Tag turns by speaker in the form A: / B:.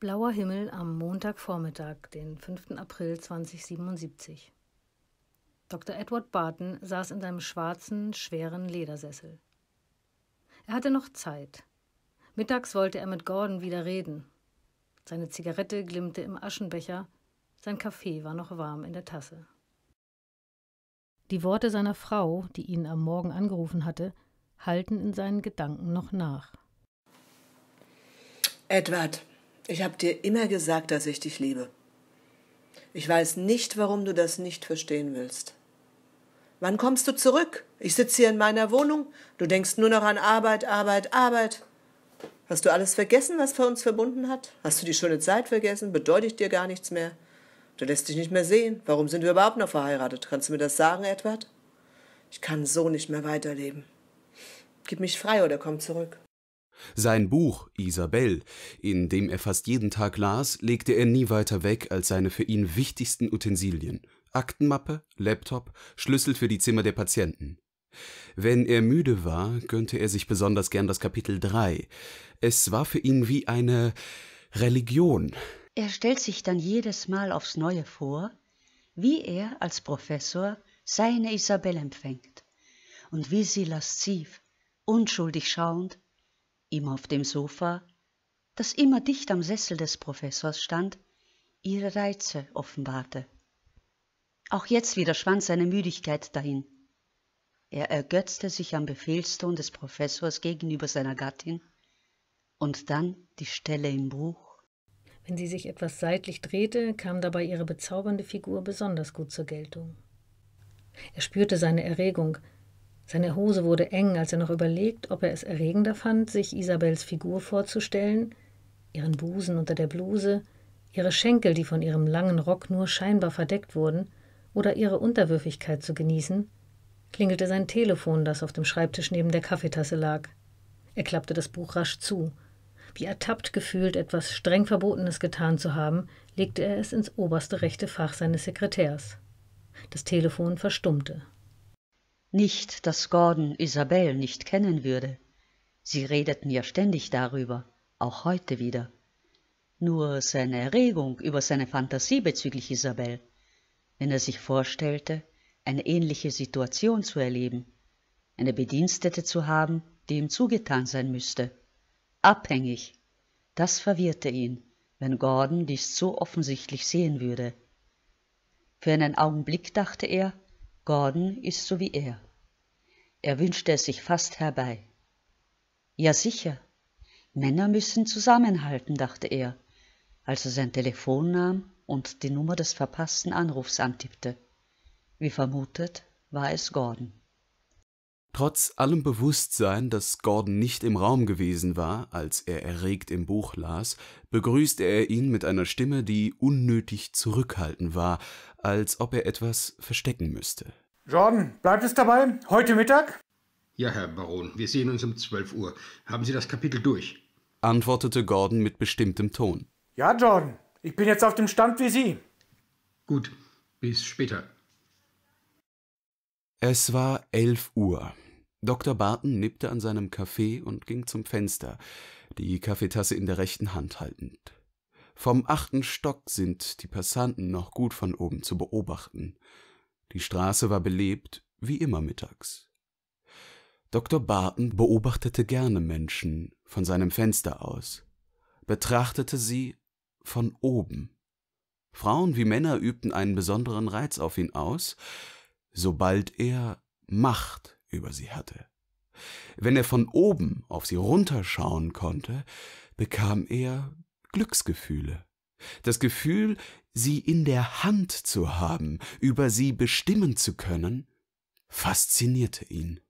A: Blauer Himmel am Montagvormittag, den 5. April 2077. Dr. Edward Barton saß in seinem schwarzen, schweren Ledersessel. Er hatte noch Zeit. Mittags wollte er mit Gordon wieder reden. Seine Zigarette glimmte im Aschenbecher, sein Kaffee war noch warm in der Tasse. Die Worte seiner Frau, die ihn am Morgen angerufen hatte, halten in seinen Gedanken noch nach.
B: Edward, ich habe dir immer gesagt, dass ich dich liebe. Ich weiß nicht, warum du das nicht verstehen willst. Wann kommst du zurück? Ich sitze hier in meiner Wohnung. Du denkst nur noch an Arbeit, Arbeit, Arbeit. Hast du alles vergessen, was für uns verbunden hat? Hast du die schöne Zeit vergessen? Bedeutet dir gar nichts mehr? Du lässt dich nicht mehr sehen. Warum sind wir überhaupt noch verheiratet? Kannst du mir das sagen, Edward? Ich kann so nicht mehr weiterleben. Gib mich frei oder komm zurück.
C: Sein Buch Isabel, in dem er fast jeden Tag las, legte er nie weiter weg als seine für ihn wichtigsten Utensilien Aktenmappe, Laptop, Schlüssel für die Zimmer der Patienten. Wenn er müde war, gönnte er sich besonders gern das Kapitel 3. Es war für ihn wie eine Religion.
D: Er stellt sich dann jedes Mal aufs Neue vor, wie er als Professor seine Isabel empfängt und wie sie lasziv, unschuldig schauend ihm auf dem sofa das immer dicht am sessel des professors stand ihre reize offenbarte auch jetzt wieder schwand seine müdigkeit dahin er ergötzte sich am befehlston des
A: professors gegenüber seiner gattin und dann die stelle im buch wenn sie sich etwas seitlich drehte kam dabei ihre bezaubernde figur besonders gut zur geltung er spürte seine erregung seine Hose wurde eng, als er noch überlegt, ob er es erregender fand, sich Isabels Figur vorzustellen, ihren Busen unter der Bluse, ihre Schenkel, die von ihrem langen Rock nur scheinbar verdeckt wurden, oder ihre Unterwürfigkeit zu genießen, klingelte sein Telefon, das auf dem Schreibtisch neben der Kaffeetasse lag. Er klappte das Buch rasch zu. Wie ertappt gefühlt, etwas streng Verbotenes getan zu haben, legte er es ins oberste rechte Fach seines Sekretärs. Das Telefon verstummte nicht dass gordon Isabel nicht kennen
D: würde sie redeten ja ständig darüber auch heute wieder nur seine erregung über seine phantasie bezüglich isabel wenn er sich vorstellte eine ähnliche situation zu erleben eine bedienstete zu haben die ihm zugetan sein müsste. abhängig das verwirrte ihn wenn gordon dies so offensichtlich sehen würde für einen augenblick dachte er Gordon ist so wie er. Er wünschte es sich fast herbei. Ja sicher, Männer müssen zusammenhalten, dachte er, als er sein Telefon nahm und die Nummer des verpassten Anrufs antippte. Wie vermutet war es Gordon.
C: Trotz allem Bewusstsein, dass Gordon nicht im Raum gewesen war, als er erregt im Buch las, begrüßte er ihn mit einer Stimme, die unnötig zurückhaltend war, als ob er etwas verstecken müsste. Jordan, bleibt es dabei? Heute Mittag? Ja, Herr Baron, wir sehen uns um 12 Uhr. Haben Sie das Kapitel durch? antwortete Gordon mit bestimmtem Ton. Ja, Jordan, ich bin jetzt auf dem Stand wie Sie. Gut, bis später. Es war elf Uhr. Dr. Barton nippte an seinem Kaffee und ging zum Fenster, die Kaffeetasse in der rechten Hand haltend. Vom achten Stock sind die Passanten noch gut von oben zu beobachten. Die Straße war belebt, wie immer mittags. Dr. Barton beobachtete gerne Menschen von seinem Fenster aus, betrachtete sie von oben. Frauen wie Männer übten einen besonderen Reiz auf ihn aus, sobald er Macht über sie hatte. Wenn er von oben auf sie runterschauen konnte, bekam er Glücksgefühle. Das Gefühl, sie in der Hand zu haben, über sie bestimmen zu können, faszinierte ihn.